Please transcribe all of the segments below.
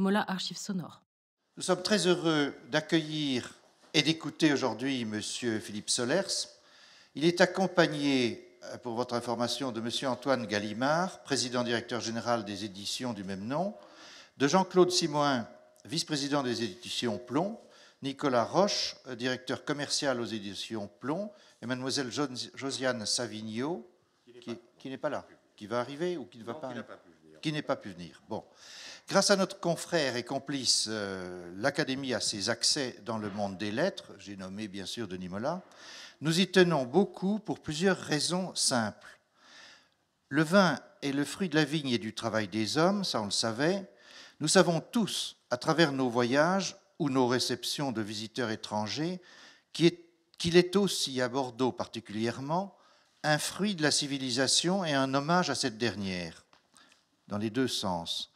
Mola Archives Sonores. Nous sommes très heureux d'accueillir et d'écouter aujourd'hui M. Philippe Solers. Il est accompagné, euh, pour votre information, de M. Antoine Gallimard, président directeur général des éditions du même nom, de Jean-Claude Simoin, vice-président des éditions Plomb, Nicolas Roche, euh, directeur commercial aux éditions Plomb, et mademoiselle Josiane Savigno, qui n'est pas, là, qui va arriver ou qui ne va pas, qui n'est pas pu venir. Bon. Grâce à notre confrère et complice, euh, l'Académie a ses accès dans le monde des lettres, j'ai nommé bien sûr Denis Mola, nous y tenons beaucoup pour plusieurs raisons simples. Le vin est le fruit de la vigne et du travail des hommes, ça on le savait. Nous savons tous, à travers nos voyages ou nos réceptions de visiteurs étrangers, qu'il est aussi, à Bordeaux particulièrement, un fruit de la civilisation et un hommage à cette dernière, dans les deux sens.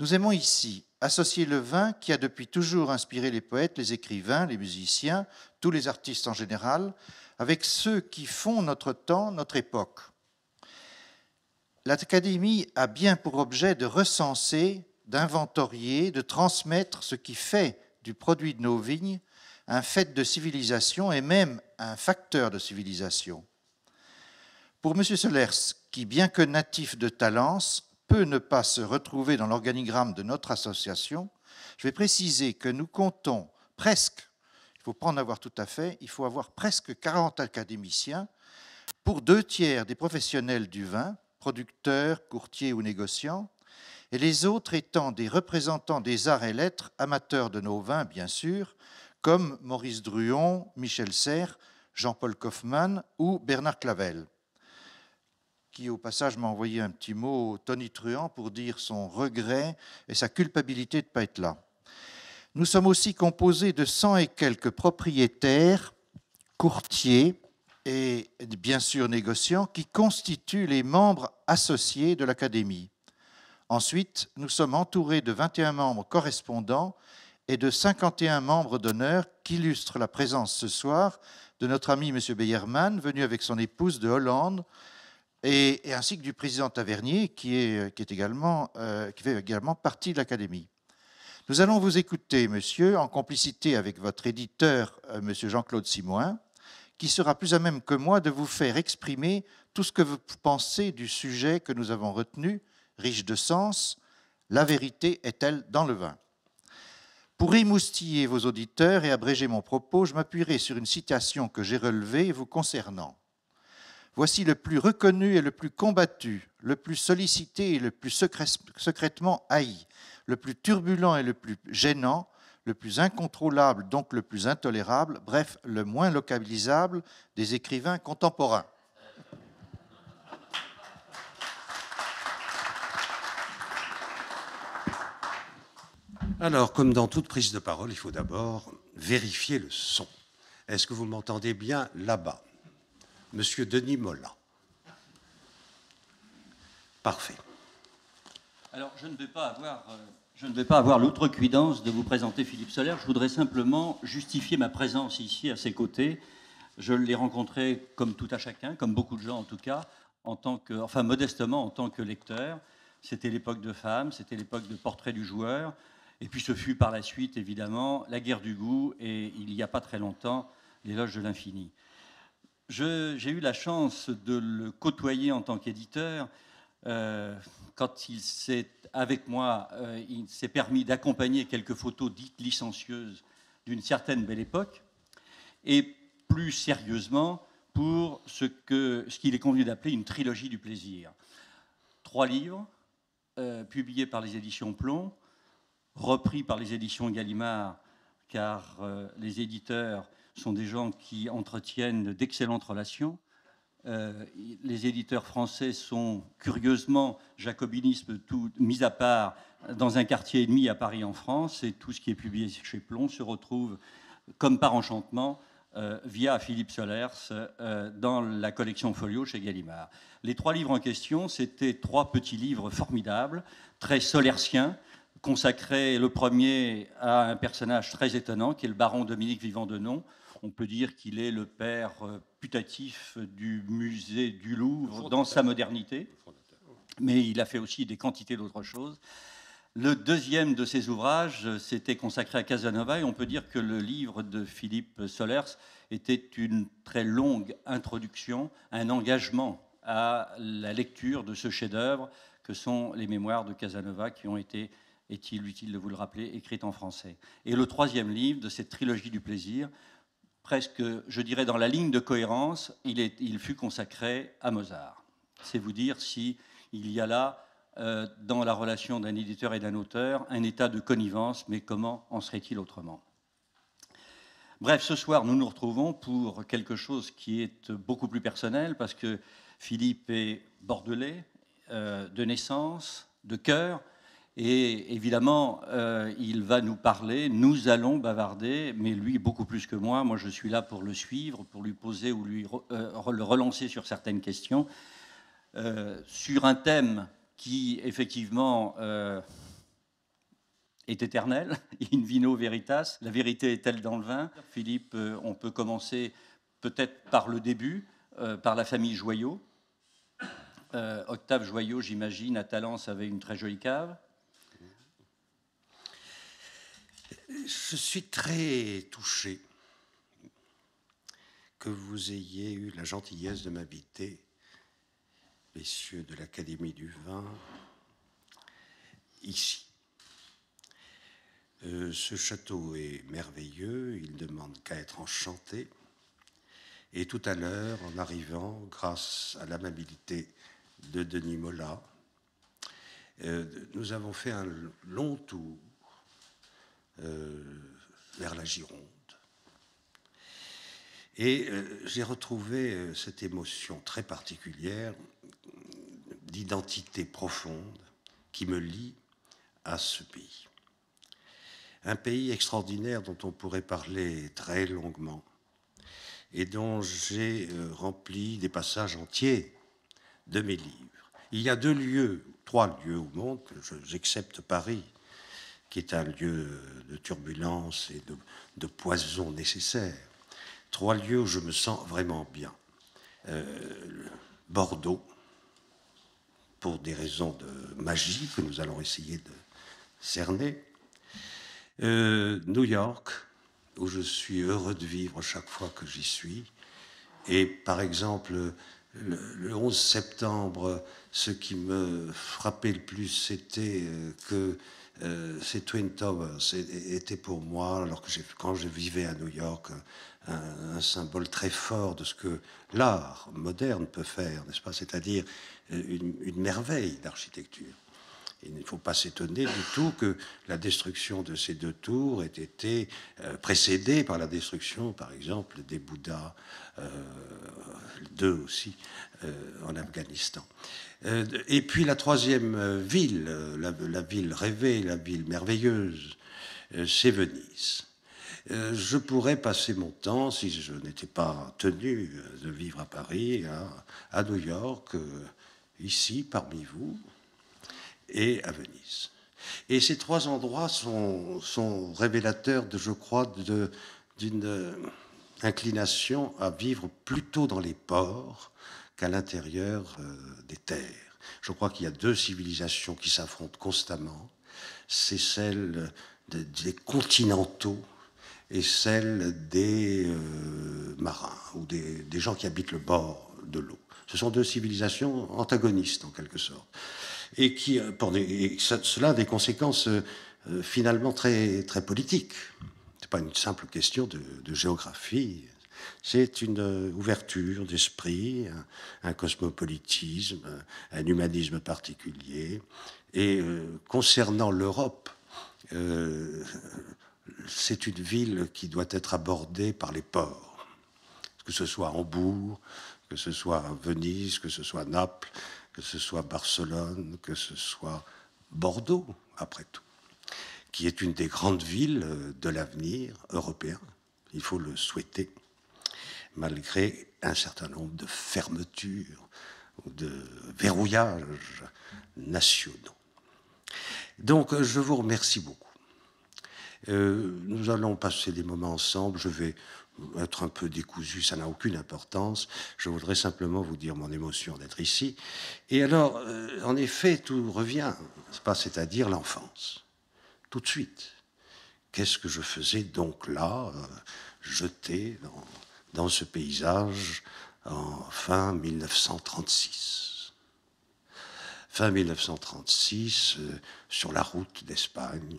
Nous aimons ici associer le vin qui a depuis toujours inspiré les poètes, les écrivains, les musiciens, tous les artistes en général, avec ceux qui font notre temps, notre époque. L'Académie a bien pour objet de recenser, d'inventorier, de transmettre ce qui fait du produit de nos vignes un fait de civilisation et même un facteur de civilisation. Pour M. Solers, qui bien que natif de Talence, peut ne pas se retrouver dans l'organigramme de notre association, je vais préciser que nous comptons presque, il ne faut pas en avoir tout à fait, il faut avoir presque 40 académiciens pour deux tiers des professionnels du vin, producteurs, courtiers ou négociants, et les autres étant des représentants des arts et lettres, amateurs de nos vins, bien sûr, comme Maurice Druon, Michel Serres, Jean-Paul Kaufmann ou Bernard Clavel qui au passage m'a envoyé un petit mot tonitruant pour dire son regret et sa culpabilité de ne pas être là. Nous sommes aussi composés de cent et quelques propriétaires, courtiers et bien sûr négociants qui constituent les membres associés de l'Académie. Ensuite, nous sommes entourés de 21 membres correspondants et de 51 membres d'honneur qui illustrent la présence ce soir de notre ami M. Beyermann, venu avec son épouse de Hollande et, ainsi que du président Tavernier, qui, est, euh, qui, est également, euh, qui fait également partie de l'Académie. Nous allons vous écouter, monsieur, en complicité avec votre éditeur, euh, monsieur Jean-Claude Simoin, qui sera plus à même que moi de vous faire exprimer tout ce que vous pensez du sujet que nous avons retenu, riche de sens, la vérité est-elle dans le vin Pour émoustiller vos auditeurs et abréger mon propos, je m'appuierai sur une citation que j'ai relevée vous concernant. Voici le plus reconnu et le plus combattu, le plus sollicité et le plus secrètement haï, le plus turbulent et le plus gênant, le plus incontrôlable, donc le plus intolérable, bref, le moins localisable des écrivains contemporains. Alors, comme dans toute prise de parole, il faut d'abord vérifier le son. Est-ce que vous m'entendez bien là-bas Monsieur Denis Molla. Parfait. Alors, je ne vais pas avoir, euh, je l'outrecuidance de vous présenter Philippe Soler. Je voudrais simplement justifier ma présence ici à ses côtés. Je l'ai rencontré comme tout à chacun, comme beaucoup de gens en tout cas, en tant que, enfin modestement en tant que lecteur. C'était l'époque de femmes, c'était l'époque de portrait du joueur. Et puis ce fut par la suite, évidemment, la guerre du goût et il n'y a pas très longtemps, l'éloge de l'infini. J'ai eu la chance de le côtoyer en tant qu'éditeur. Euh, quand il s'est, avec moi, euh, il s'est permis d'accompagner quelques photos dites licencieuses d'une certaine belle époque, et plus sérieusement pour ce qu'il ce est convenu d'appeler une trilogie du plaisir. Trois livres, euh, publiés par les éditions Plomb, repris par les éditions Gallimard, car les éditeurs sont des gens qui entretiennent d'excellentes relations. Euh, les éditeurs français sont curieusement, jacobinisme tout mis à part, dans un quartier et demi à Paris en France, et tout ce qui est publié chez Plomb se retrouve, comme par enchantement, euh, via Philippe Solers euh, dans la collection Folio chez Gallimard. Les trois livres en question, c'était trois petits livres formidables, très solersiens, consacrés, le premier, à un personnage très étonnant, qui est le baron Dominique vivant on peut dire qu'il est le père euh, putatif du musée du Louvre dans sa modernité, mais il a fait aussi des quantités d'autres choses. Le deuxième de ses ouvrages s'était euh, consacré à Casanova et on peut dire que le livre de Philippe Solers était une très longue introduction, un engagement à la lecture de ce chef-d'œuvre que sont les mémoires de Casanova qui ont été, est-il utile de vous le rappeler, écrites en français. Et le troisième livre de cette trilogie du plaisir, presque, je dirais, dans la ligne de cohérence, il, fut consacré à Mozart. C'est vous dire si y a là, euh, dans la relation d'un éditeur et d'un auteur, un état de connivence, mais comment en serait-il autrement Bref, ce soir, nous nous retrouvons pour quelque chose qui est beaucoup plus personnel, parce que Philippe est bordelais, euh, de naissance, de cœur, et évidemment, euh, il va nous parler, nous allons bavarder, mais lui beaucoup plus que moi. Moi, je suis là pour le suivre, pour lui poser ou lui euh, le relancer sur certaines questions, euh, sur un thème qui, effectivement, est éternel, in vino veritas, la vérité est-elle dans le vin Philippe, on peut commencer peut-être par le début, par la famille Joyot. Octave Joyot, j'imagine, à Talence avait une très jolie cave. Je suis très touché que vous ayez eu la gentillesse de m'inviter, messieurs de l'Académie du vin, ici. Euh, ce château est merveilleux, il demande qu'à être enchanté. Et tout à l'heure, en arrivant, grâce à l'amabilité de Denis Mola, euh, nous avons fait un long tour euh, vers la Gironde. Et euh, j'ai retrouvé euh, cette émotion très particulière d'identité profonde qui me lie à ce pays. Un pays extraordinaire dont on pourrait parler très longuement et dont j'ai rempli des passages entiers de mes livres. Il y a deux lieux, trois lieux au monde, j'accepte Paris, qui est un lieu de turbulence et de, poison nécessaire. Trois lieux où je me sens vraiment bien. Euh, Bordeaux, pour des raisons de magie que nous allons essayer de cerner. Euh, New York, où je suis heureux de vivre chaque fois que j'y suis. Et par exemple, le, 11 septembre, ce qui me frappait le plus, c'était euh, que euh, ces Twin Towers étaient pour moi, alors que quand je vivais à New York, un, symbole très fort de ce que l'art moderne peut faire, n'est-ce pas C'est-à-dire euh, une merveille d'architecture il ne faut pas s'étonner du tout que la destruction de ces deux tours ait été euh, précédée par la destruction, par exemple, des Bouddhas, euh, deux aussi, euh, en Afghanistan. et puis la troisième ville, la, ville rêvée, la ville merveilleuse, c'est Venise. Je pourrais passer mon temps, si je n'étais pas tenu de vivre à Paris, à New York, ici parmi vous, et à Venise. Et ces trois endroits sont, révélateurs, de, je crois, d'une euh, inclination à vivre plutôt dans les ports qu'à l'intérieur euh, des terres. Je crois qu'il y a deux civilisations qui s'affrontent constamment. C'est celle des continentaux et celle des euh, marins ou des, des gens qui habitent le bord de l'eau. Ce sont deux civilisations antagonistes en quelque sorte et qui, euh, pour cela a des conséquences euh, euh, finalement très, très politiques. Ce n'est pas une simple question de, géographie. C'est une ouverture d'esprit, un, cosmopolitisme, un humanisme particulier. Et concernant l'Europe, c'est une ville qui doit être abordée par les ports, que ce soit Hambourg, que ce soit Venise, que ce soit Naples que ce soit Barcelone, que ce soit Bordeaux, après tout, qui est une des grandes villes euh, de l'avenir européen. Il faut le souhaiter, malgré un certain nombre de fermetures ou de verrouillages nationaux. Donc, euh, je vous remercie beaucoup. Euh, nous allons passer des moments ensemble. Je vais être un peu décousu, ça n'a aucune importance. Je voudrais simplement vous dire mon émotion d'être ici. Et alors, euh, en effet, tout revient, c'est-à-dire l'enfance, tout de suite. Qu'est-ce que je faisais donc là, euh, jeté dans, ce paysage en fin 1936 Fin 1936, euh, sur la route d'Espagne,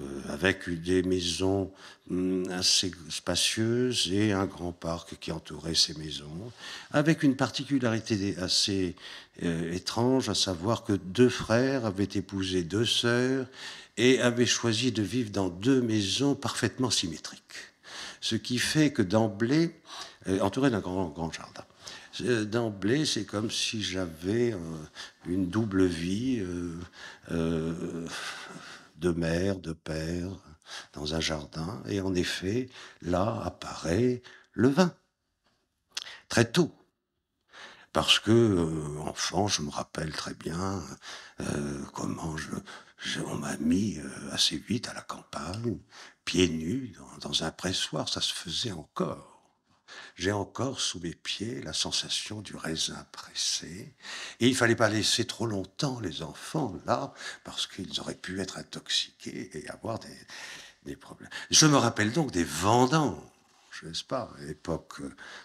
euh, avec des maisons hum, assez spacieuses et un grand parc qui entourait ces maisons, avec une particularité assez euh, étrange, à savoir que deux frères avaient épousé deux sœurs et avaient choisi de vivre dans deux maisons parfaitement symétriques. Ce qui fait que d'emblée, euh, entouré d'un grand, grand jardin, d'emblée, c'est comme si j'avais une double vie de mère, de père, dans un jardin. Et en effet, là apparaît le vin. Très tôt. Parce que, euh, enfant, je me rappelle très bien euh, comment je, on m'a mis euh, assez vite à la campagne, pieds nus, dans un pressoir. Ça se faisait encore. J'ai encore sous mes pieds la sensation du raisin pressé. Et il ne fallait pas laisser trop longtemps les enfants là, parce qu'ils auraient pu être intoxiqués et avoir des, problèmes. Je me rappelle donc des vendanges ne sais pas Époque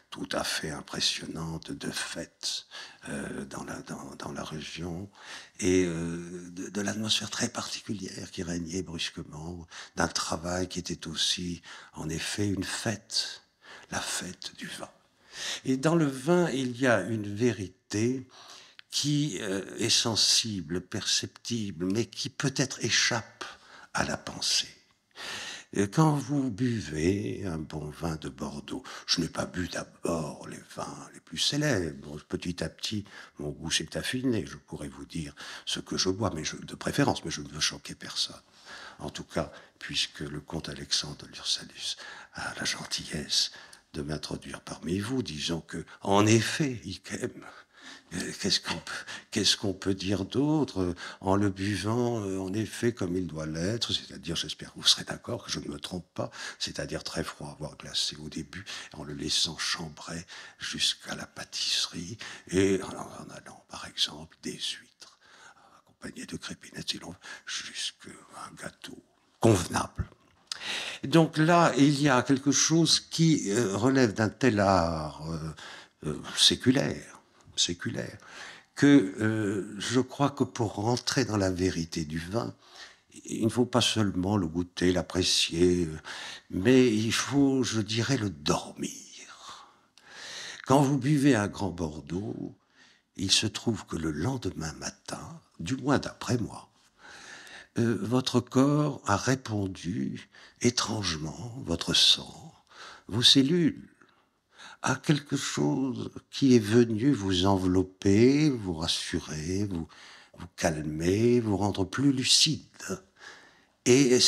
tout à fait impressionnante de fêtes euh, dans, la, dans, la région et euh, de l'atmosphère très particulière qui régnait brusquement, d'un travail qui était aussi en effet une fête la fête du vin. Et dans le vin, il y a une vérité qui euh, est sensible, perceptible, mais qui peut-être échappe à la pensée. Et euh, quand vous buvez un bon vin de Bordeaux, je n'ai pas bu d'abord les vins les plus célèbres. Petit à petit, mon goût s'est affiné. Je pourrais vous dire ce que je bois, mais je, de préférence, mais je ne veux choquer personne. En tout cas, puisque le comte Alexandre de Lursalus a la gentillesse de m'introduire parmi vous, disant que, en effet, Ikem, euh, Qu'est-ce qu'on peut, dire d'autre euh, en le buvant, euh, en effet, comme il doit l'être C'est-à-dire, j'espère que vous serez d'accord, que je ne me trompe pas, c'est-à-dire très froid, voire glacé au début, en le laissant chambrer jusqu'à la pâtisserie, et en, allant, par exemple, des huîtres, accompagnées de crépinettes, jusqu'à un gâteau convenable. Donc là, il y a quelque chose qui euh, relève d'un tel art euh, euh, séculaire, séculaire, que je crois que pour rentrer dans la vérité du vin, il ne faut pas seulement le goûter, l'apprécier, mais il faut, je dirais, le dormir. Quand vous buvez un grand Bordeaux, il se trouve que le lendemain matin, du moins d'après moi, euh, votre corps a répondu étrangement, votre sang, vos cellules, à quelque chose qui est venu vous envelopper, vous rassurer, vous, calmer, vous rendre plus lucide. Et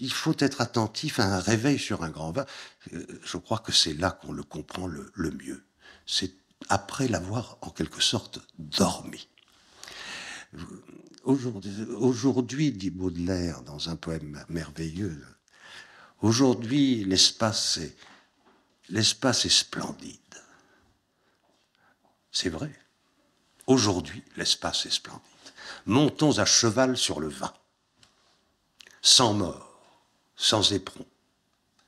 il faut être attentif à un réveil sur un grand vin. Euh, je crois que c'est là qu'on le comprend le mieux. C'est après l'avoir en quelque sorte dormi. Aujourd'hui, dit Baudelaire dans un poème merveilleux, aujourd'hui l'espace est, est splendide. C'est vrai. Aujourd'hui l'espace est splendide. Montons à cheval sur le vin, sans mort, sans éperon,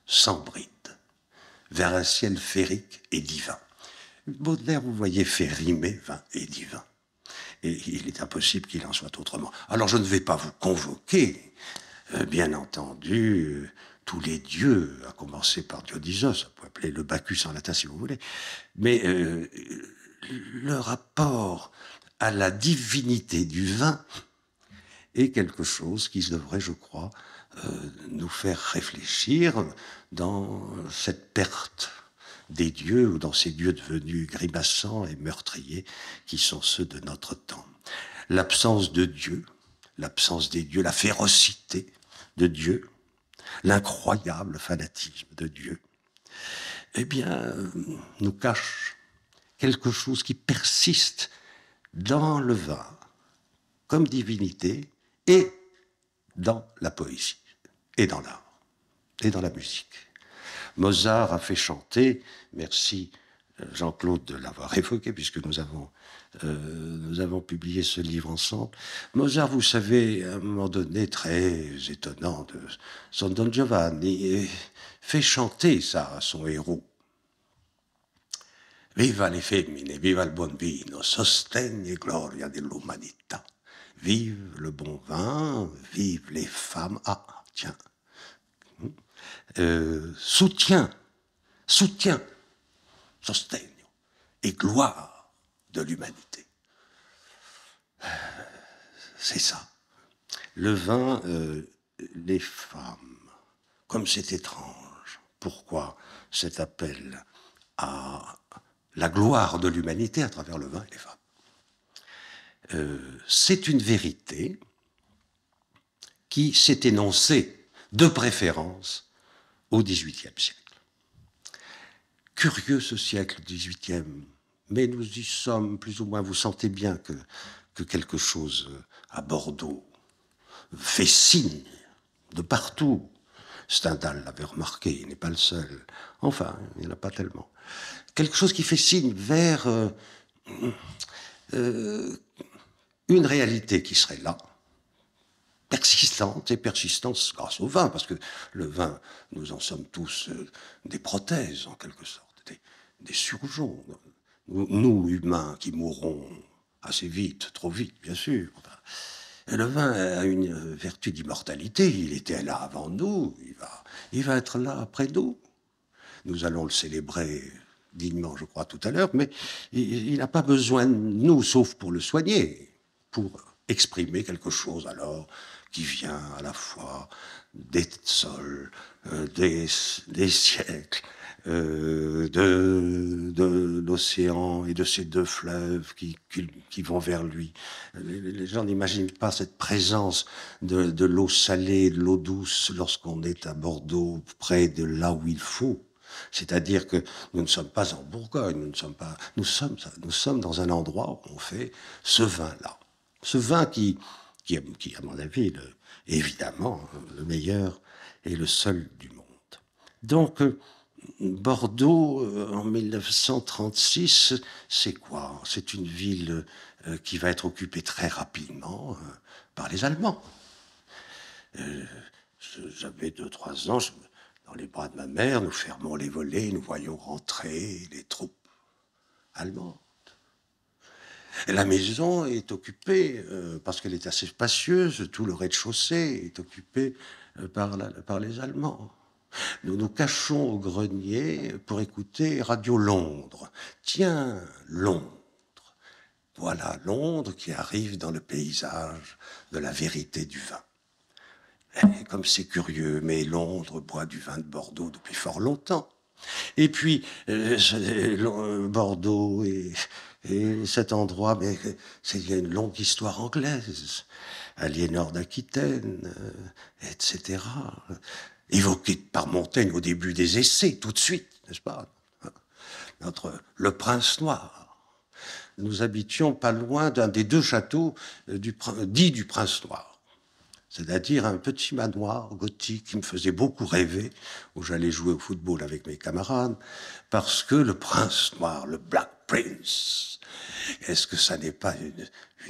sans bride, vers un ciel férique et divin. Baudelaire, vous voyez, fait rimer vin et divin et il est impossible qu'il en soit autrement. Alors je ne vais pas vous convoquer, euh, bien entendu, euh, tous les dieux, à commencer par Dionysos, on peut appeler le Bacchus en latin si vous voulez, mais euh, le rapport à la divinité du vin est quelque chose qui devrait, je crois, nous faire réfléchir dans cette perte des dieux ou dans ces dieux devenus grimaçants et meurtriers qui sont ceux de notre temps. L'absence de Dieu, l'absence des dieux, la férocité de Dieu, l'incroyable fanatisme de Dieu, eh bien, euh, nous cache quelque chose qui persiste dans le vin comme divinité et dans la poésie et dans l'art et dans la musique. Mozart a fait chanter, merci Jean-Claude de l'avoir évoqué, puisque nous avons, euh, nous avons publié ce livre ensemble. Mozart, vous savez, à un moment donné, très étonnant, de son Don Giovanni, fait chanter ça à son héros. Viva le femmine, viva il buon vino, sostegne gloria dell'umanità. Vive le bon vin, vive les femmes. Ah, tiens, euh, soutien, soutien, sostegno, et gloire de l'humanité. Euh, c'est ça. Le vin, euh, les femmes, comme c'est étrange. Pourquoi cet appel à la gloire de l'humanité à travers le vin et les femmes C'est une vérité qui s'est énoncée de préférence au XVIIIe siècle. Curieux ce siècle XVIIIe, mais nous y sommes plus ou moins. Vous sentez bien que, quelque chose à Bordeaux fait signe de partout. Stendhal l'avait remarqué, il n'est pas le seul. Enfin, il n'y en a pas tellement. Quelque chose qui fait signe vers euh, euh, une réalité qui serait là, persistante et persistante grâce au vin, parce que le vin, nous en sommes tous euh, des prothèses en quelque sorte, des, des Nous, humains, qui mourrons assez vite, trop vite, bien sûr. Et le vin a une vertu d'immortalité, il était là avant nous, il va, il va être là après nous. Nous allons le célébrer dignement, je crois, tout à l'heure, mais il n'a pas besoin de nous, sauf pour le soigner, pour exprimer quelque chose alors qui vient à la fois des sols, euh, des, des, siècles, euh, de, de l'océan et de ces deux fleuves qui, vont vers lui. Les, gens n'imaginent pas cette présence de, de l'eau salée, de l'eau douce lorsqu'on est à Bordeaux, près de là où il faut. C'est-à-dire que nous ne sommes pas en Bourgogne, nous ne sommes pas, nous sommes, nous sommes dans un endroit où on fait ce vin-là, ce vin qui, qui à mon avis, évidemment, le meilleur et le seul du monde. Donc, Bordeaux, euh, en 1936, c'est quoi C'est une ville euh, qui va être occupée très rapidement euh, par les Allemands. J'avais 2-3 ans, dans les bras de ma mère, nous fermons les volets, nous voyons rentrer les troupes allemandes. La maison est occupée, euh, parce qu'elle est assez spacieuse, tout le rez-de-chaussée est occupé euh, par, les Allemands. Nous nous cachons au grenier pour écouter Radio Londres. Tiens, Londres. Voilà Londres qui arrive dans le paysage de la vérité du vin. Eh, comme c'est curieux, mais Londres boit du vin de Bordeaux depuis fort longtemps. Et puis, euh, Bordeaux et et cet endroit, mais il y a une longue histoire anglaise, Aliénor d'Aquitaine, euh, etc. Évoqué par Montaigne au début des essais, tout de suite, n'est-ce pas Notre le prince noir. Nous habitions pas loin d'un des deux châteaux euh, du, dit du prince noir c'est-à-dire un petit manoir gothique qui me faisait beaucoup rêver, où j'allais jouer au football avec mes camarades, parce que le prince noir, le Black Prince, est-ce que ça n'est pas une,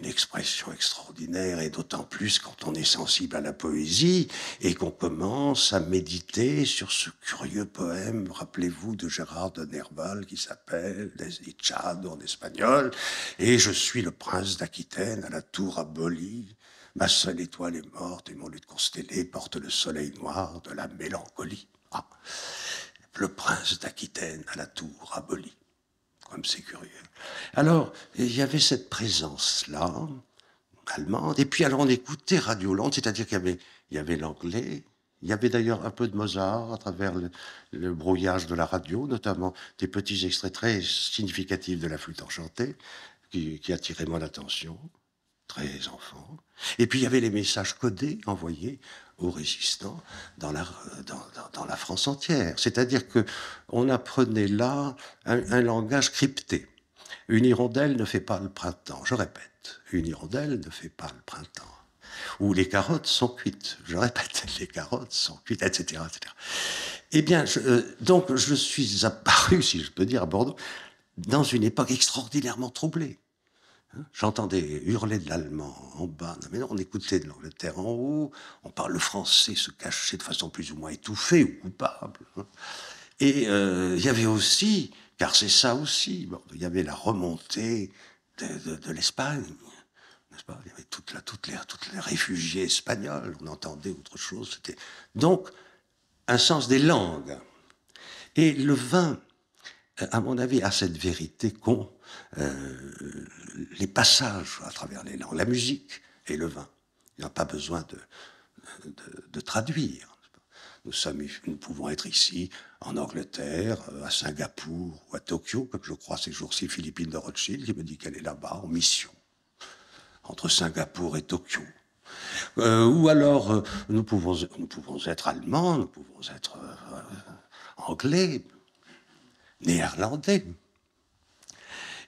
expression extraordinaire, et d'autant plus quand on est sensible à la poésie et qu'on commence à méditer sur ce curieux poème, rappelez-vous, de Gérard de Nerval qui s'appelle Les Chad en espagnol, et je suis le prince d'Aquitaine à la tour à abolie Ma seule étoile est morte et mon lutte constellé porte le soleil noir de la mélancolie. Ah, le prince d'Aquitaine à la tour abolie. Comme c'est curieux. Alors, il y avait cette présence-là, allemande, et puis alors on écoutait Radio lente, c'est-à-dire qu'il y avait, y avait l'anglais, il y avait d'ailleurs un peu de Mozart à travers le, brouillage de la radio, notamment des petits extraits très significatifs de la flûte enchantée qui, qui attiraient mon attention très enfants. Et puis il y avait les messages codés envoyés aux résistants dans la, dans, dans la France entière. C'est-à-dire que on apprenait là un, langage crypté. Une hirondelle ne fait pas le printemps. Je répète, une hirondelle ne fait pas le printemps. Ou les carottes sont cuites. Je répète, les carottes sont cuites, etc. etc. Eh bien, euh, donc je suis apparu, si je peux dire, à Bordeaux, dans une époque extraordinairement troublée. J'entendais hurler de l'allemand en bas. mais on écoutait de l'Angleterre en haut. On parle le français, se cacher de façon plus ou moins étouffée ou coupable. Hein. Et euh, il y avait aussi, car c'est ça aussi, il y avait la remontée de, de, de l'Espagne. Pas il y avait toute toutes, les, toutes les réfugiés espagnols, on entendait autre chose. C'était Donc, un sens des langues. Et le vin, à mon avis, a cette vérité qu'on euh, les passages à travers les langues, la musique et le vin. Il n'y a pas besoin de, de, traduire. Nous, nous, pouvons être ici, en Angleterre, à Singapour ou à Tokyo, comme je crois ces jours-ci Philippine de Rothschild, qui me dit qu'elle est là-bas en mission, entre Singapour et Tokyo. Euh, ou alors, euh, nous, pouvons, nous pouvons être allemands, nous pouvons être anglais, néerlandais.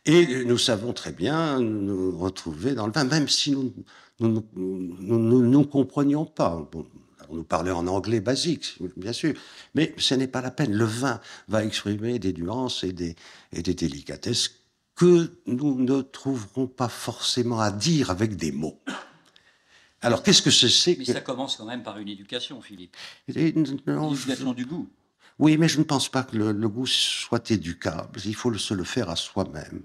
Et nous savons très bien nous retrouver dans le vin, même si nous ne nous, comprenions pas. On nous parlait en anglais basique, bien sûr, mais ce n'est pas la peine. Le vin va exprimer des nuances et des, des délicatesses que nous ne trouverons pas forcément à dire avec des mots. Alors, qu'est-ce que c'est Mais ça commence quand même par une éducation, Philippe. Une... L'éducation du goût. Oui, mais je ne pense pas que le, goût soit éducable. Il faut le, se le faire à soi-même.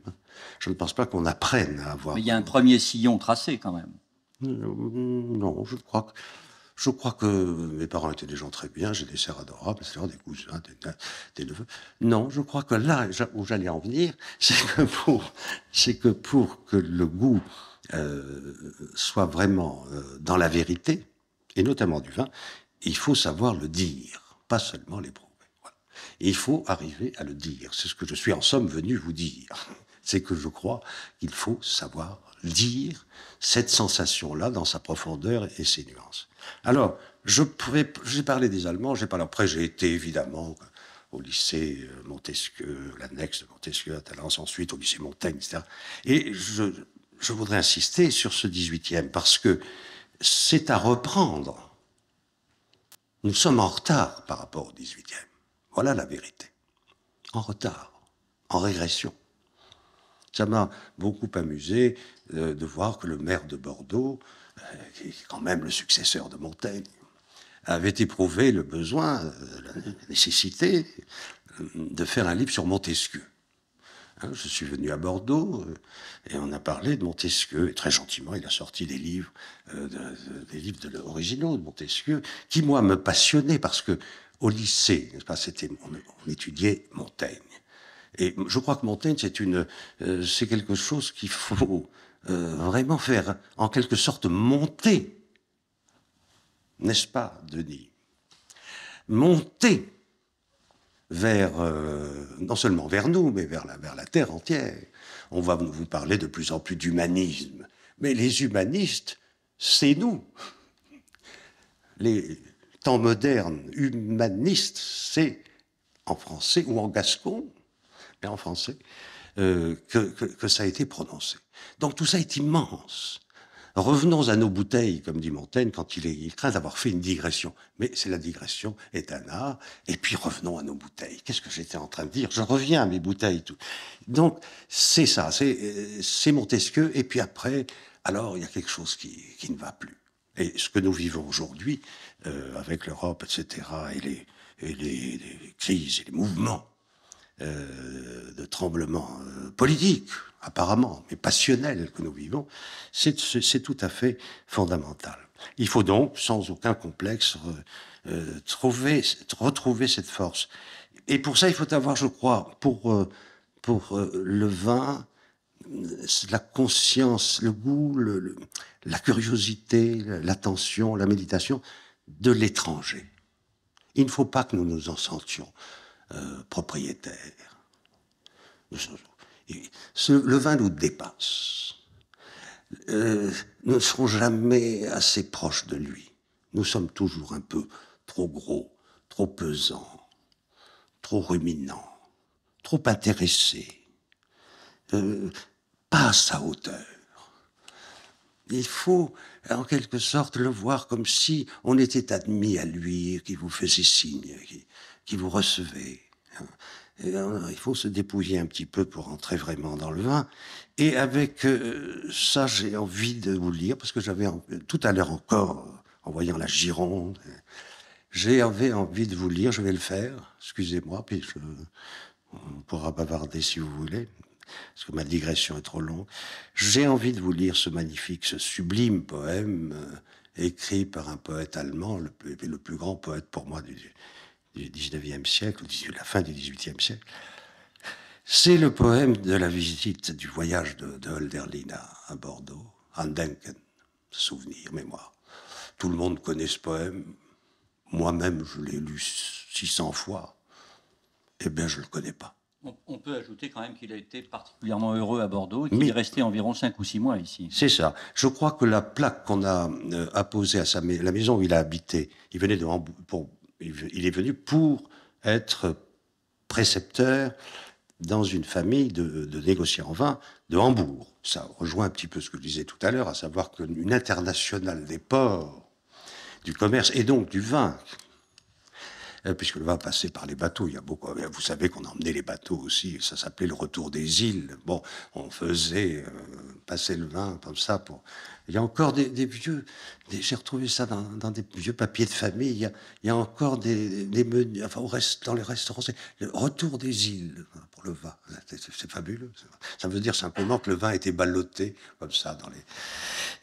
Je ne pense pas qu'on apprenne à avoir. il y a un premier sillon tracé quand même. Euh, non, je crois que. Je crois que mes parents étaient des gens très bien, j'ai des sœurs adorables, des cousins, des, des, neveux. Non, je crois que là où j'allais en venir, c'est que pour, que le goût euh, soit vraiment euh, dans la vérité, et notamment du vin, il faut savoir le dire, pas seulement les il faut arriver à le dire. C'est ce que je suis en somme venu vous dire. C'est que je crois qu'il faut savoir dire cette sensation-là dans sa profondeur et ses nuances. Alors, j'ai parlé des Allemands, j'ai parlé après, j'ai été évidemment au lycée euh, Montesquieu, l'annexe de Montesquieu à Talence, ensuite au lycée Montaigne, etc. Et je, je voudrais insister sur ce 18e parce que c'est à reprendre. Nous sommes en retard par rapport au 18e. Voilà la vérité. En retard, en régression. Ça m'a beaucoup amusé euh, de voir que le maire de Bordeaux, euh, qui est quand même le successeur de Montaigne, avait éprouvé le besoin, euh, la nécessité de faire un livre sur Montesquieu. Hein, je suis venu à Bordeaux et on a parlé de Montesquieu. Et très gentiment, il a sorti des livres, des livres originaux de Montesquieu, qui, moi, me passionnaient parce que au lycée, n'est-ce pas C'était on, étudiait Montaigne. Et je crois que Montaigne, c'est une, euh, c'est quelque chose qu'il faut euh, vraiment faire, en quelque sorte monter, n'est-ce pas, Denis Monter vers, euh, non seulement vers nous, mais vers la, vers la terre entière. On va vous parler de plus en plus d'humanisme, mais les humanistes, c'est nous. Les, temps moderne, humaniste, c'est en français ou en gascon, mais en français, euh, que, que, que, ça a été prononcé. Donc tout ça est immense. Revenons à nos bouteilles, comme dit Montaigne, quand il, est, il craint d'avoir fait une digression. Mais c'est la digression est un art. Et puis revenons à nos bouteilles. Qu'est-ce que j'étais en train de dire Je reviens à mes bouteilles. Tout. Donc c'est ça, euh, c'est Montesquieu. Et puis après, alors il y a quelque chose qui, qui ne va plus. Et ce que nous vivons aujourd'hui, euh, avec l'Europe, etc., et les, et les, les crises et les mouvements euh, de tremblements euh, politiques, apparemment, mais passionnels que nous vivons, c'est tout à fait fondamental. Il faut donc, sans aucun complexe, euh, trouver, retrouver cette force. Et pour ça, il faut avoir, je crois, pour, euh, pour euh, le vin, la conscience, le goût, le, la curiosité, l'attention, la méditation de l'étranger. Il ne faut pas que nous nous en sentions euh, propriétaires. le vin nous dépasse. Euh, nous ne serons jamais assez proches de lui. Nous sommes toujours un peu trop gros, trop pesants, trop ruminants, trop intéressés. Euh, à sa hauteur. Il faut, en quelque sorte, le voir comme si on était admis à lui, qui vous faisait signe, qui, vous recevait. Euh, il faut se dépouiller un petit peu pour entrer vraiment dans le vin. Et avec euh, ça, j'ai envie de vous lire, parce que j'avais tout à l'heure encore, en voyant la Gironde, j'avais envie de vous lire, je vais le faire, excusez-moi, puis on pourra bavarder si vous voulez parce que ma digression est trop longue. J'ai envie de vous lire ce magnifique, ce sublime poème euh, écrit par un poète allemand, le plus, le plus grand poète pour moi du, du 19e siècle, la fin du 18e siècle. C'est le poème de la visite, du voyage de, de Hölderlin à, Bordeaux, Andenken, souvenir, mémoire. Tout le monde connaît ce poème. Moi-même, je l'ai lu 600 fois. Eh bien, je ne le connais pas. On, peut ajouter quand même qu'il a été particulièrement heureux à Bordeaux et qu'il est resté environ 5 ou 6 mois ici. C'est ça. Je crois que la plaque qu'on a euh, apposée à sa, la maison où il a habité, il, venait de pour, il est venu pour être précepteur dans une famille de, de, négociants en vin de Hambourg. Ça rejoint un petit peu ce que je disais tout à l'heure, à savoir qu'une internationale des ports, du commerce et donc du vin, euh, puisque le vin passait par les bateaux. Il y a beaucoup, euh, vous savez qu'on emmenait les bateaux aussi, ça s'appelait le retour des îles. Bon, on faisait euh, passer le vin comme ça. Pour... Il y a encore des, vieux, j'ai retrouvé ça dans, des vieux papiers de famille, il y a, encore des, menus, enfin, au reste, dans les restaurants, c'est le retour des îles hein, pour le vin. C'est fabuleux. Ça veut dire simplement que le vin était ballotté comme ça dans les...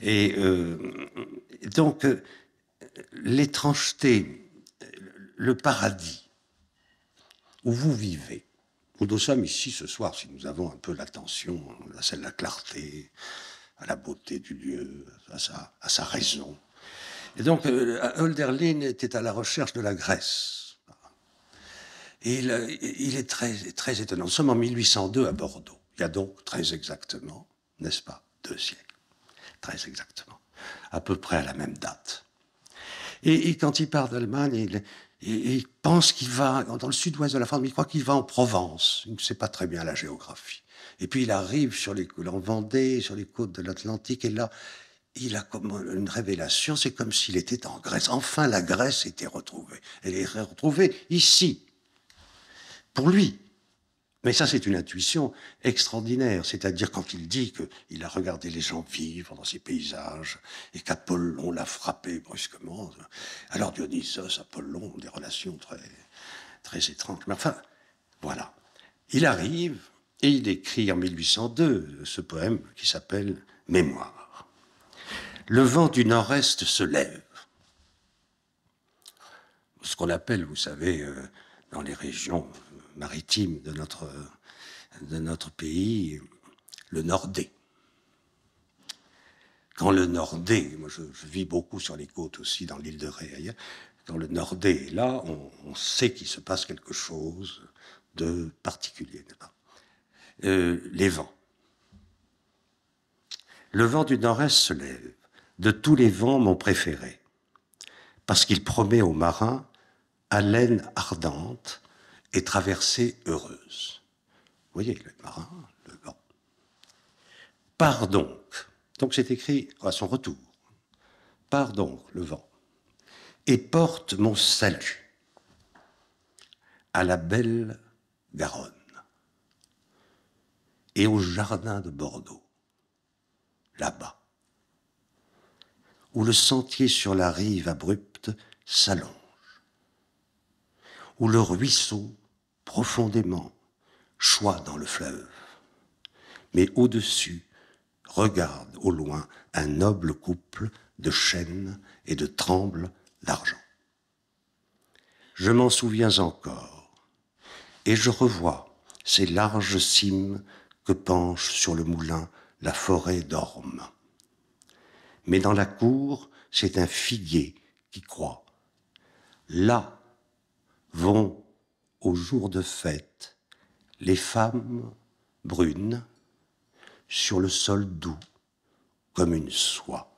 Et donc, l'étrangeté le paradis où vous vivez, où nous sommes ici ce soir, si nous avons un peu l'attention à celle de la clarté, à la beauté du lieu, à sa, raison. Et donc, euh, Hölderlin était à la recherche de la Grèce. Et il, euh, est très, très étonnant. Nous sommes en 1802 à Bordeaux. Il y a donc très exactement, n'est-ce pas, deux siècles. Très exactement. À peu près à la même date. Et, quand il part d'Allemagne, il, et, il pense qu'il va dans le sud-ouest de la France, mais il croit qu'il va en Provence. Il ne sait pas très bien la géographie. Et puis il arrive sur les, en Vendée, sur les côtes de l'Atlantique, et là, il a comme une révélation, c'est comme s'il était en Grèce. Enfin, la Grèce était retrouvée. Elle est retrouvée ici, pour lui. Mais ça, c'est une intuition extraordinaire. C'est-à-dire quand il dit qu'il a regardé les gens vivre dans ces paysages et qu'Apollon l'a frappé brusquement. Alors Dionysos, Apollon, des relations très, très étranges. Mais enfin, voilà. Il arrive et il écrit en 1802 ce poème qui s'appelle Mémoire. Le vent du nord-est se lève. Ce qu'on appelle, vous savez, euh, dans les régions maritime de notre, de notre pays, le Nordais. Quand le nord moi je, vis beaucoup sur les côtes aussi, dans l'île de Ré, quand le nord est là, on, sait qu'il se passe quelque chose de particulier. Euh, les vents. Le vent du nord-est se lève. De tous les vents, mon préféré. Parce qu'il promet aux marins haleine ardente et traversée heureuse. Vous voyez, le marin, le vent. Part donc, donc c'est écrit à son retour, part donc le vent, et porte mon salut à la belle Garonne et au jardin de Bordeaux, là-bas, où le sentier sur la rive abrupte s'allonge, où le ruisseau profondément, choix dans le fleuve. Mais au-dessus, regarde au loin un noble couple de chênes et de trembles d'argent. Je m'en souviens encore, et je revois ces larges cimes que penche sur le moulin la forêt d'orme. Mais dans la cour, c'est un figuier qui croit. Là vont au jour de fête, les femmes brunes sur le sol doux comme une soie.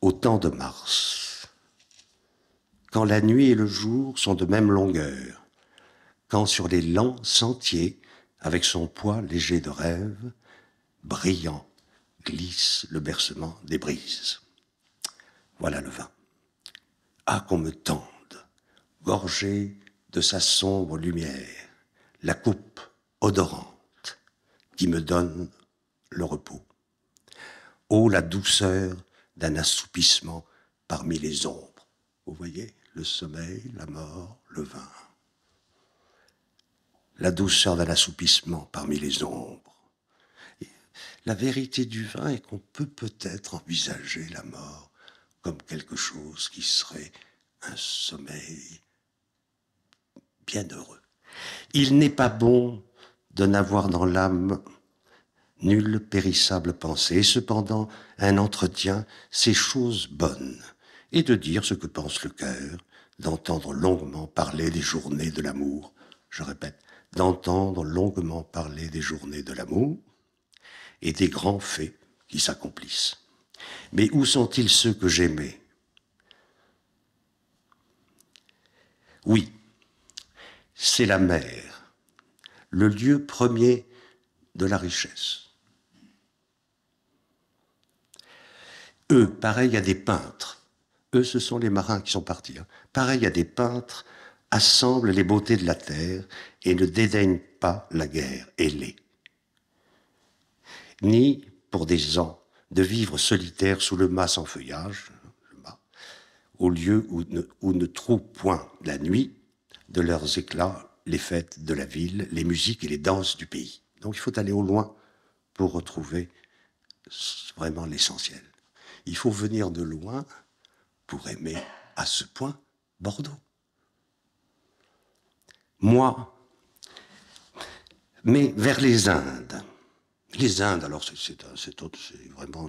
Au temps de mars, quand la nuit et le jour sont de même longueur, quand sur les lents sentiers, avec son poids léger de rêve, brillant, glisse le bercement des brises. Voilà le vin. Ah, qu'on me tend gorgée de sa sombre lumière, la coupe odorante qui me donne le repos. Oh, la douceur d'un assoupissement parmi les ombres. Vous voyez, le sommeil, la mort, le vin. La douceur d'un assoupissement parmi les ombres. La vérité du vin est qu'on peut peut-être envisager la mort comme quelque chose qui serait un sommeil bienheureux. Il n'est pas bon de n'avoir dans l'âme nulle périssable pensée, cependant un entretien, c'est chose bonne, et de dire ce que pense le cœur, d'entendre longuement parler des journées de l'amour, je répète, d'entendre longuement parler des journées de l'amour et des grands faits qui s'accomplissent. Mais où sont-ils ceux que j'aimais Oui, c'est la mer, le lieu premier de la richesse. Eux, pareil à des peintres, eux ce sont les marins qui sont partis, pareils hein. pareil à des peintres, assemblent les beautés de la terre et ne dédaignent pas la guerre ailée. Ni, pour des ans, de vivre solitaire sous le mât sans feuillage, au lieu où où ne trouve point la nuit de leurs éclats les fêtes de la ville, les musiques et les danses du pays. Donc il faut aller au loin pour retrouver vraiment l'essentiel. Il faut venir de loin pour aimer à ce point Bordeaux. Moi, mais vers les Indes. Les Indes, alors c'est vraiment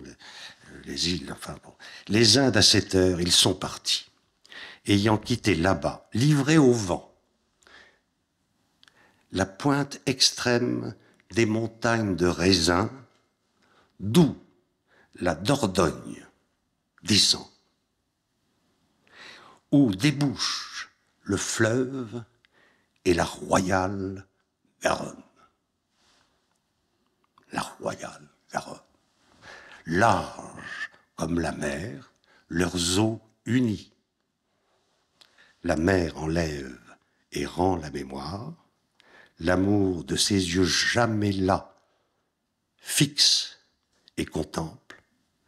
les, îles, enfin bon. Les Indes à cette heure, ils sont partis ayant quitté là-bas, livré au vent, la pointe extrême des montagnes de raisin, d'où la Dordogne descend, où débouchent le fleuve et la royale Garonne. La royale Garonne, large comme la mer, leurs eaux unies la mer enlève et rend la mémoire, l'amour de ses yeux jamais là fixe et contemple,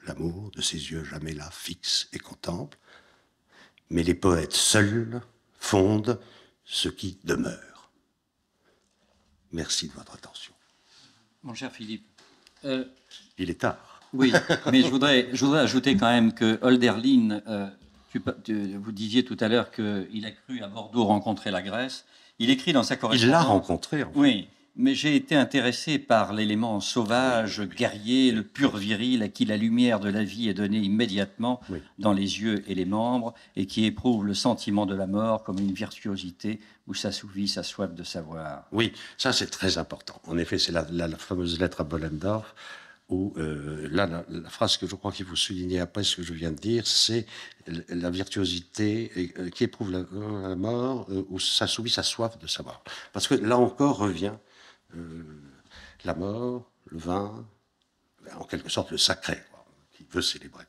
l'amour de ses yeux jamais là fixe et contemple, mais les poètes seuls fondent ce qui demeure. Merci de votre attention. Mon cher Philippe. Euh, euh, il est tard. Oui, mais je voudrais, je voudrais ajouter quand même que Holderlin... Euh, vous disiez tout à l'heure qu'il a cru à Bordeaux rencontrer la Grèce. Il écrit dans sa correspondance. Il l'a rencontré. En fait. Oui, mais j'ai été intéressé par l'élément sauvage, guerrier, le pur viril à qui la lumière de la vie est donnée immédiatement dans les yeux et les membres et qui éprouve le sentiment de la mort comme une virtuosité où s'assouvit sa soif de savoir. Oui, ça c'est très important. En effet, c'est la, la, fameuse lettre à Bollendorf où euh, là, la, phrase que je crois qu'il faut souligner après ce que je viens de dire, c'est la virtuosité euh, qui éprouve la, mort, euh, ou s'assouvit sa soif de savoir. Parce que là encore revient la mort, le vin, en quelque sorte le sacré, quoi, qui veut célébrer.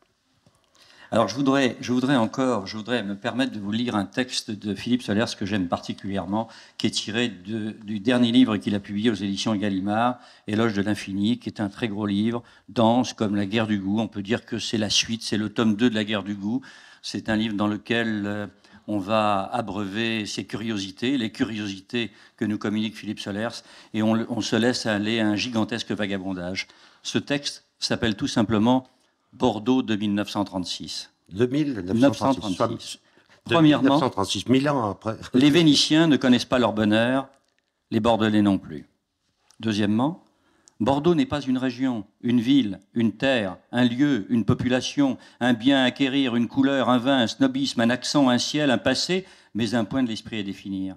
Alors je voudrais, je voudrais encore, je voudrais me permettre de vous lire un texte de Philippe Solers que j'aime particulièrement, qui est tiré du dernier livre qu'il a publié aux éditions Gallimard, Éloge de l'infini, qui est un très gros livre, dense comme La guerre du goût. On peut dire que c'est la suite, c'est le tome 2 de La guerre du goût. C'est un livre dans lequel euh, on va abreuver ses curiosités, les curiosités que nous communique Philippe Solers, et on, on se laisse aller à un gigantesque vagabondage. Ce texte s'appelle tout simplement Bordeaux de 1936. De 1936. Premièrement, les Vénitiens ne connaissent pas leur bonheur, les Bordelais non plus. Deuxièmement, Bordeaux n'est pas une région, une ville, une terre, un lieu, une population, un bien à acquérir, une couleur, un vin, un snobisme, un accent, un ciel, un passé, mais un point de l'esprit à définir.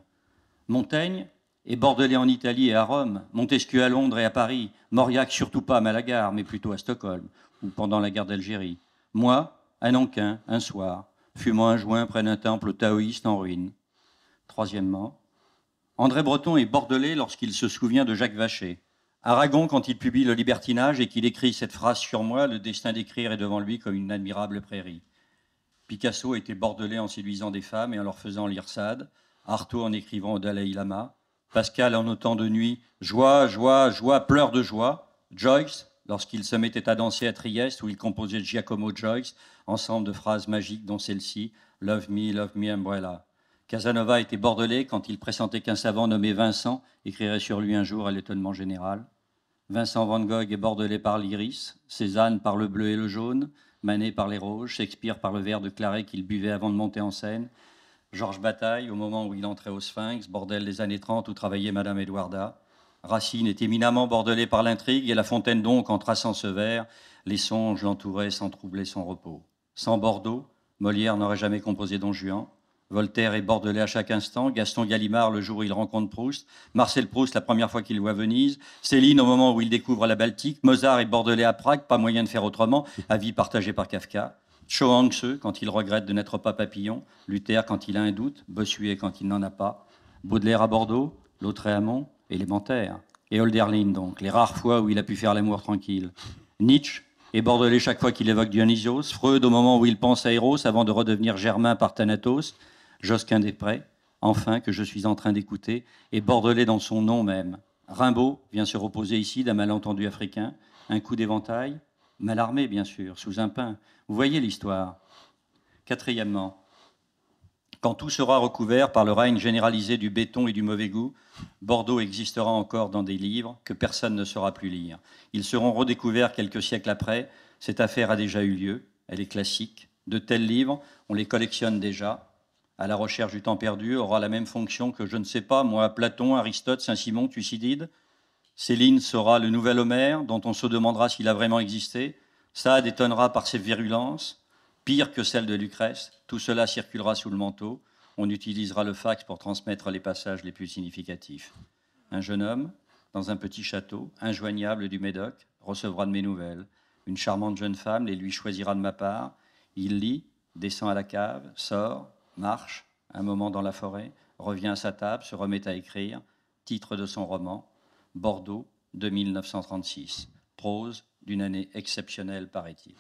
Montaigne est bordelais en Italie et à Rome, Montesquieu à Londres et à Paris, Mauriac surtout pas à Malaga, mais plutôt à Stockholm, pendant la guerre d'Algérie. Moi, un Nankin, un soir, fumant un joint près d'un temple taoïste en ruine. Troisièmement, André Breton est bordelais lorsqu'il se souvient de Jacques Vacher. Aragon quand il publie Le Libertinage et qu'il écrit cette phrase sur moi, le destin d'écrire est devant lui comme une admirable prairie. Picasso était bordelais en séduisant des femmes et en leur faisant lire SAD. Artaud en écrivant au Dalai Lama, Pascal en autant de nuit, joie, joie, joie, pleurs de joie, Joyce lorsqu'il se mettait à danser à Trieste où il composait Giacomo Joyce, ensemble de phrases magiques dont celle-ci Love me, love me, umbrella. Casanova était bordelais quand il pressentait qu'un savant nommé Vincent écrirait sur lui un jour à l'étonnement général. Vincent Van Gogh est bordelais par l'iris, Cézanne par le bleu et le jaune, Manet par les roses, Shakespeare par le verre de claret qu'il buvait avant de monter en scène, Georges Bataille au moment où il entrait au Sphinx, bordel des années 30 où travaillait Madame Edouarda, Racine est éminemment bordelé par l'intrigue, et La Fontaine donc, en traçant ce verre, les songes l'entouraient sans troubler son repos. Sans Bordeaux, Molière n'aurait jamais composé Don Juan, Voltaire est bordelais à chaque instant, Gaston Gallimard le jour où il rencontre Proust, Marcel Proust la première fois qu'il voit Venise, Céline au moment où il découvre la Baltique, Mozart est bordelais à Prague, pas moyen de faire autrement, avis partagé par Kafka. Cho hang quand il regrette de n'être pas papillon, Luther quand il a un doute, Bossuet quand il n'en a pas, Baudelaire à Bordeaux, Lautréamont, élémentaire. Et Holderlin, donc, les rares fois où il a pu faire l'amour tranquille. Nietzsche est bordelais chaque fois qu'il évoque Dionysios. Freud, au moment où il pense à Eros, avant de redevenir germain par Thanatos. Josquin Després, enfin, que je suis en train d'écouter, et bordelais dans son nom même. Rimbaud vient se reposer ici d'un malentendu africain. Un coup d'éventail, mal armé, bien sûr, sous un pain. Vous voyez l'histoire. Quatrièmement, quand tout sera recouvert par le règne généralisé du béton et du mauvais goût, Bordeaux existera encore dans des livres que personne ne saura plus lire. Ils seront redécouverts quelques siècles après. Cette affaire a déjà eu lieu, elle est classique. De tels livres, on les collectionne déjà. À la recherche du temps perdu aura la même fonction que, je ne sais pas, moi, Platon, Aristote, Saint-Simon, Thucydide. Céline sera le nouvel Homère, dont on se demandera s'il a vraiment existé. Saad étonnera par ses virulences pire que celle de Lucrèce. Tout cela circulera sous le manteau. On utilisera le fax pour transmettre les passages les plus significatifs. Un jeune homme, dans un petit château, injoignable du Médoc, recevra de mes nouvelles. Une charmante jeune femme les lui choisira de ma part. Il lit, descend à la cave, sort, marche, un moment dans la forêt, revient à sa table, se remet à écrire. Titre de son roman, Bordeaux de 1936. Prose d'une année exceptionnelle, paraît-il.